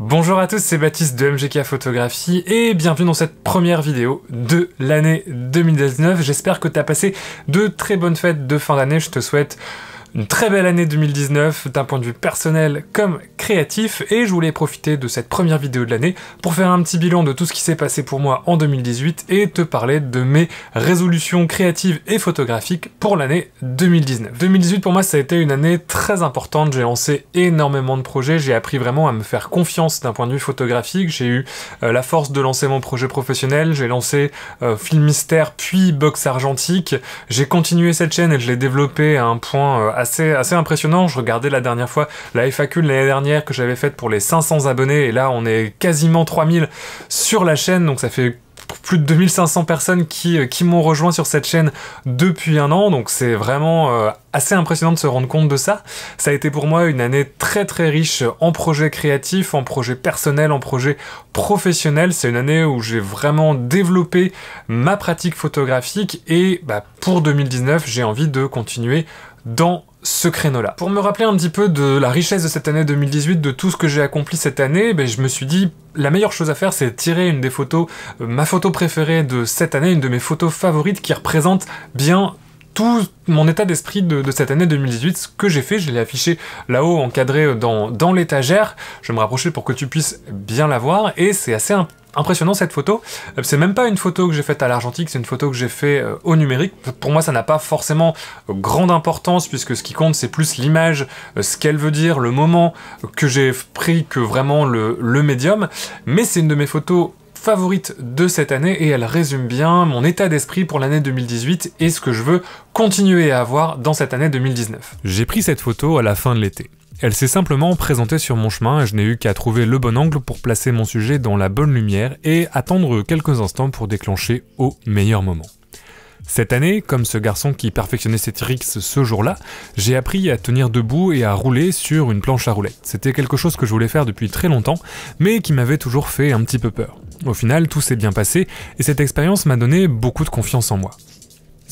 Bonjour à tous, c'est Baptiste de MGK Photographie et bienvenue dans cette première vidéo de l'année 2019. J'espère que tu as passé de très bonnes fêtes de fin d'année. Je te souhaite une très belle année 2019 d'un point de vue personnel comme créatif et je voulais profiter de cette première vidéo de l'année pour faire un petit bilan de tout ce qui s'est passé pour moi en 2018 et te parler de mes résolutions créatives et photographiques pour l'année 2019. 2018 pour moi ça a été une année très importante, j'ai lancé énormément de projets, j'ai appris vraiment à me faire confiance d'un point de vue photographique, j'ai eu euh, la force de lancer mon projet professionnel, j'ai lancé euh, Film Mystère puis Box Argentique, j'ai continué cette chaîne et je l'ai développée à un point euh, assez, impressionnant. Je regardais la dernière fois la FAQ l'année dernière que j'avais faite pour les 500 abonnés, et là on est quasiment 3000 sur la chaîne, donc ça fait plus de 2500 personnes euh, qui, m'ont rejoint sur cette chaîne depuis un an, donc c'est vraiment euh, assez impressionnant de se rendre compte de ça. Ça a été pour moi une année très très riche en projets créatifs, en projets personnels, en projets professionnels. C'est une année où j'ai vraiment développé ma pratique photographique et bah, pour 2019, j'ai envie de continuer dans ce créneau-là. Pour me rappeler un petit peu de la richesse de cette année 2018, de tout ce que j'ai accompli cette année, ben, je me suis dit la meilleure chose à faire, c'est tirer une des photos, euh, ma photo préférée de cette année, une de mes photos favorites qui représente bien tout mon état d'esprit de, cette année 2018, ce que j'ai fait, je l'ai affiché là-haut, encadré euh, dans, l'étagère. Je me rapprochais pour que tu puisses bien la voir et c'est assez un impressionnant cette photo. Euh, c'est même pas une photo que j'ai faite à l'argentique, c'est une photo que j'ai faite euh, au numérique. Pour moi, ça n'a pas forcément euh, grande importance puisque ce qui compte, c'est plus l'image, ce qu'elle veut dire, le moment que j'ai pris que vraiment le, médium. Mais c'est une de mes photos favorites de cette année et elle résume bien mon état d'esprit pour l'année 2018 et ce que je veux continuer à avoir dans cette année 2019. J'ai pris cette photo à la fin de l'été. Elle s'est simplement présentée sur mon chemin et je n'ai eu qu'à trouver le bon angle pour placer mon sujet dans la bonne lumière et attendre quelques instants pour déclencher au meilleur moment. Cette année, comme ce garçon qui perfectionnait ses tricks ce jour-là, j'ai appris à tenir debout et à rouler sur une planche à roulettes. C'était quelque chose que je voulais faire depuis très longtemps, mais qui m'avait toujours fait un petit peu peur. Au final, tout s'est bien passé et cette expérience m'a donné beaucoup de confiance en moi.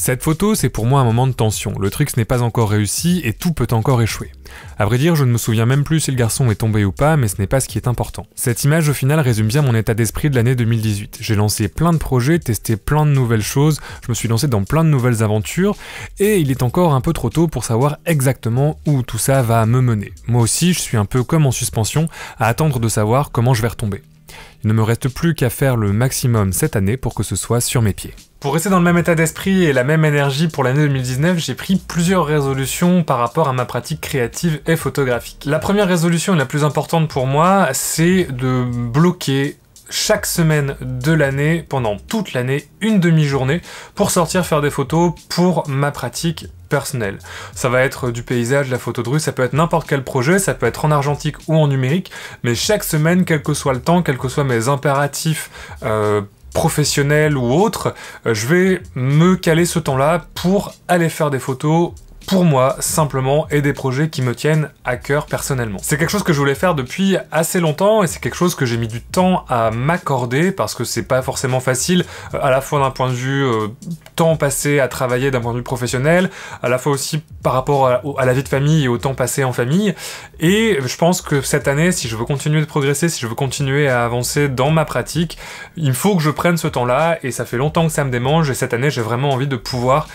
Cette photo, c'est pour moi un moment de tension. Le truc, ce n'est pas encore réussi et tout peut encore échouer. À vrai dire, je ne me souviens même plus si le garçon est tombé ou pas, mais ce n'est pas ce qui est important. Cette image au final résume bien mon état d'esprit de l'année 2018. J'ai lancé plein de projets, testé plein de nouvelles choses, je me suis lancé dans plein de nouvelles aventures, et il est encore un peu trop tôt pour savoir exactement où tout ça va me mener. Moi aussi, je suis un peu comme en suspension, à attendre de savoir comment je vais retomber. Il ne me reste plus qu'à faire le maximum cette année pour que ce soit sur mes pieds. Pour rester dans le même état d'esprit et la même énergie pour l'année 2019, j'ai pris plusieurs résolutions par rapport à ma pratique créative et photographique. La première résolution la plus importante pour moi, c'est de bloquer chaque semaine de l'année, pendant toute l'année, une demi-journée, pour sortir faire des photos pour ma pratique personnelle. Ça va être du paysage, la photo de rue, ça peut être n'importe quel projet, ça peut être en argentique ou en numérique, mais chaque semaine, quel que soit le temps, quel que soient mes impératifs euh, professionnels ou autres, euh, je vais me caler ce temps-là pour aller faire des photos pour moi simplement et des projets qui me tiennent à cœur personnellement. C'est quelque chose que je voulais faire depuis assez longtemps et c'est quelque chose que j'ai mis du temps à m'accorder parce que c'est pas forcément facile euh, à la fois d'un point de vue euh, temps passé à travailler d'un point de vue professionnel, à la fois aussi par rapport à, à la vie de famille et au temps passé en famille et je pense que cette année si je veux continuer de progresser, si je veux continuer à avancer dans ma pratique, il faut que je prenne ce temps-là et ça fait longtemps que ça me démange et cette année j'ai vraiment envie de pouvoir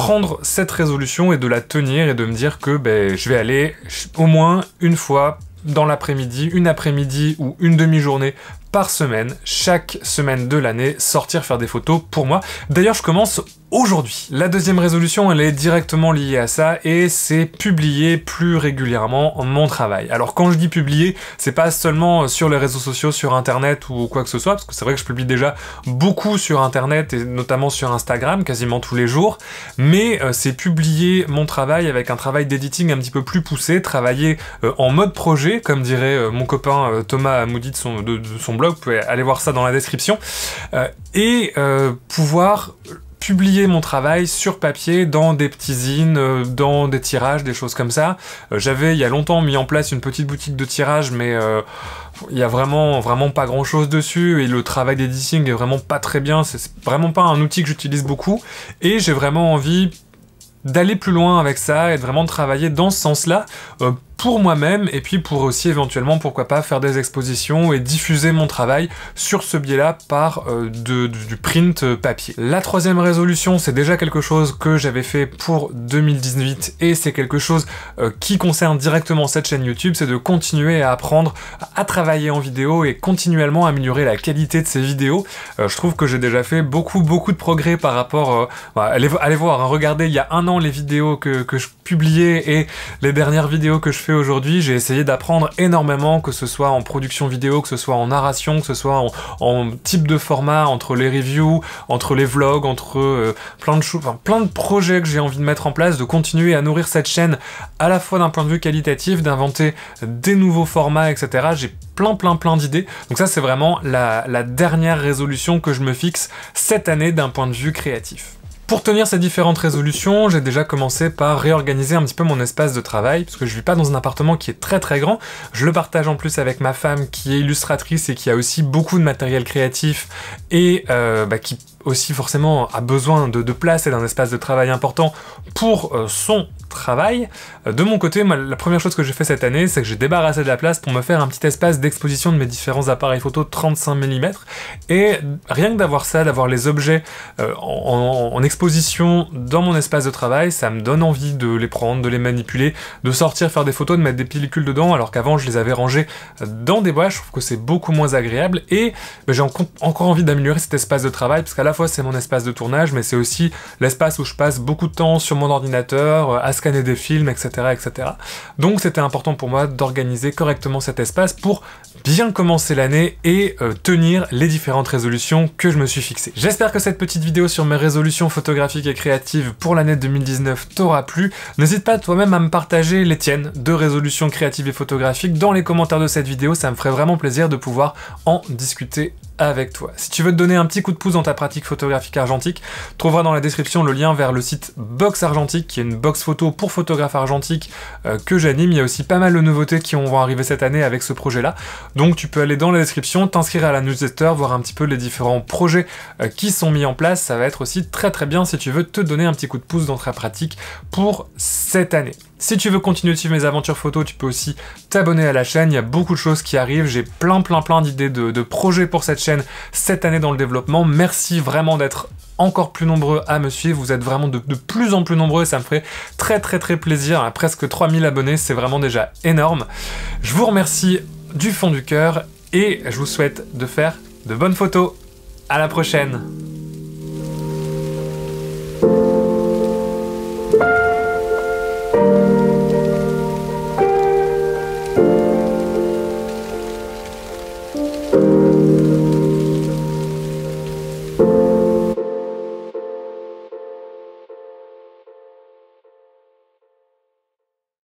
prendre cette résolution et de la tenir et de me dire que ben, je vais aller au moins une fois dans l'après-midi, une après-midi ou une demi-journée par semaine, chaque semaine de l'année, sortir faire des photos pour moi. D'ailleurs, je commence aujourd'hui. La deuxième résolution, elle est directement liée à ça et c'est publier plus régulièrement mon travail. Alors quand je dis publier, c'est pas seulement sur les réseaux sociaux, sur internet ou quoi que ce soit, parce que c'est vrai que je publie déjà beaucoup sur internet et notamment sur Instagram quasiment tous les jours, mais euh, c'est publier mon travail avec un travail d'editing un petit peu plus poussé, travailler euh, en mode projet, comme dirait euh, mon copain Thomas Moody de son, de son, blog, vous pouvez aller voir ça dans la description, et pouvoir publier mon travail sur papier dans des petits zines, euh, dans des tirages, des choses comme ça. Euh, j'avais il y a longtemps mis en place une petite boutique de tirage, mais euh, il y a vraiment, vraiment pas grand chose dessus et le travail d'édition est vraiment pas très bien. C'est vraiment pas un outil que j'utilise beaucoup et j'ai vraiment envie d'aller plus loin avec ça et de vraiment travailler dans ce sens-là pour moi-même et puis pour aussi éventuellement, pourquoi pas, faire des expositions et diffuser mon travail sur ce biais-là par euh, du print papier. La troisième résolution, c'est déjà quelque chose que j'avais fait pour 2018 et c'est quelque chose euh, qui concerne directement cette chaîne YouTube, c'est de continuer à apprendre à travailler en vidéo et continuellement améliorer la qualité de ces vidéos. Euh, je trouve que j'ai déjà fait beaucoup beaucoup de progrès par rapport... Bah, allez, allez, voir, hein, regardez, il y a un an les vidéos que, que je publiais et les dernières vidéos que je fais aujourd'hui, j'ai essayé d'apprendre énormément, que ce soit en production vidéo, que ce soit en narration, que ce soit en, type de format, entre les reviews, entre les vlogs, entre euh, plein de choses, plein de projets que j'ai envie de mettre en place, de continuer à nourrir cette chaîne à la fois d'un point de vue qualitatif, d'inventer des nouveaux formats, etc. J'ai plein plein plein d'idées. Donc ça c'est vraiment la dernière résolution que je me fixe cette année d'un point de vue créatif. Pour tenir ces différentes résolutions, j'ai déjà commencé par réorganiser un petit peu mon espace de travail, parce que je vis pas dans un appartement qui est très très grand. Je le partage en plus avec ma femme qui est illustratrice et qui a aussi beaucoup de matériel créatif et euh, bah, qui aussi forcément a besoin de, place et d'un espace de travail important pour euh, son travail. Euh, de mon côté, moi, la première chose que j'ai fait cette année, c'est que j'ai débarrassé de la place pour me faire un petit espace d'exposition de mes différents appareils photo 35 mm. Et rien que d'avoir ça, d'avoir les objets euh, en, exposition dans mon espace de travail, ça me donne envie de les prendre, de les manipuler, de sortir faire des photos, de mettre des pellicules dedans, alors qu'avant je les avais rangés euh, dans des boîtes. Je trouve que c'est beaucoup moins agréable et ben, j'ai encore envie d'améliorer cet espace de travail parce qu'à la fois c'est mon espace de tournage, mais c'est aussi l'espace où je passe beaucoup de temps sur mon ordinateur, à scanner des films, etc. etc. Donc c'était important pour moi d'organiser correctement cet espace pour bien commencer l'année et euh, tenir les différentes résolutions que je me suis fixées. J'espère que cette petite vidéo sur mes résolutions photographiques et créatives pour l'année 2019 t'aura plu. N'hésite pas toi-même à me partager les tiennes de résolutions créatives et photographiques dans les commentaires de cette vidéo, ça me ferait vraiment plaisir de pouvoir en discuter avec toi. Si tu veux te donner un petit coup de pouce dans ta pratique photographique argentique, trouveras dans la description le lien vers le site Box Argentique, qui est une box photo pour photographes argentiques euh, que j'anime. Il y a aussi pas mal de nouveautés qui vont arriver cette année avec ce projet-là. Donc tu peux aller dans la description, t'inscrire à la newsletter, voir un petit peu les différents projets euh, qui sont mis en place. Ça va être aussi très très bien si tu veux te donner un petit coup de pouce dans ta pratique pour cette année. Si tu veux continuer de suivre mes aventures photo, tu peux aussi t'abonner à la chaîne. Il y a beaucoup de choses qui arrivent. J'ai plein, plein, plein d'idées de, projets pour cette chaîne cette année dans le développement. Merci vraiment d'être encore plus nombreux à me suivre. Vous êtes vraiment de, plus en plus nombreux et ça me ferait très très très plaisir. À presque 3000 abonnés, c'est vraiment déjà énorme. Je vous remercie du fond du cœur et je vous souhaite de faire de bonnes photos. À la prochaine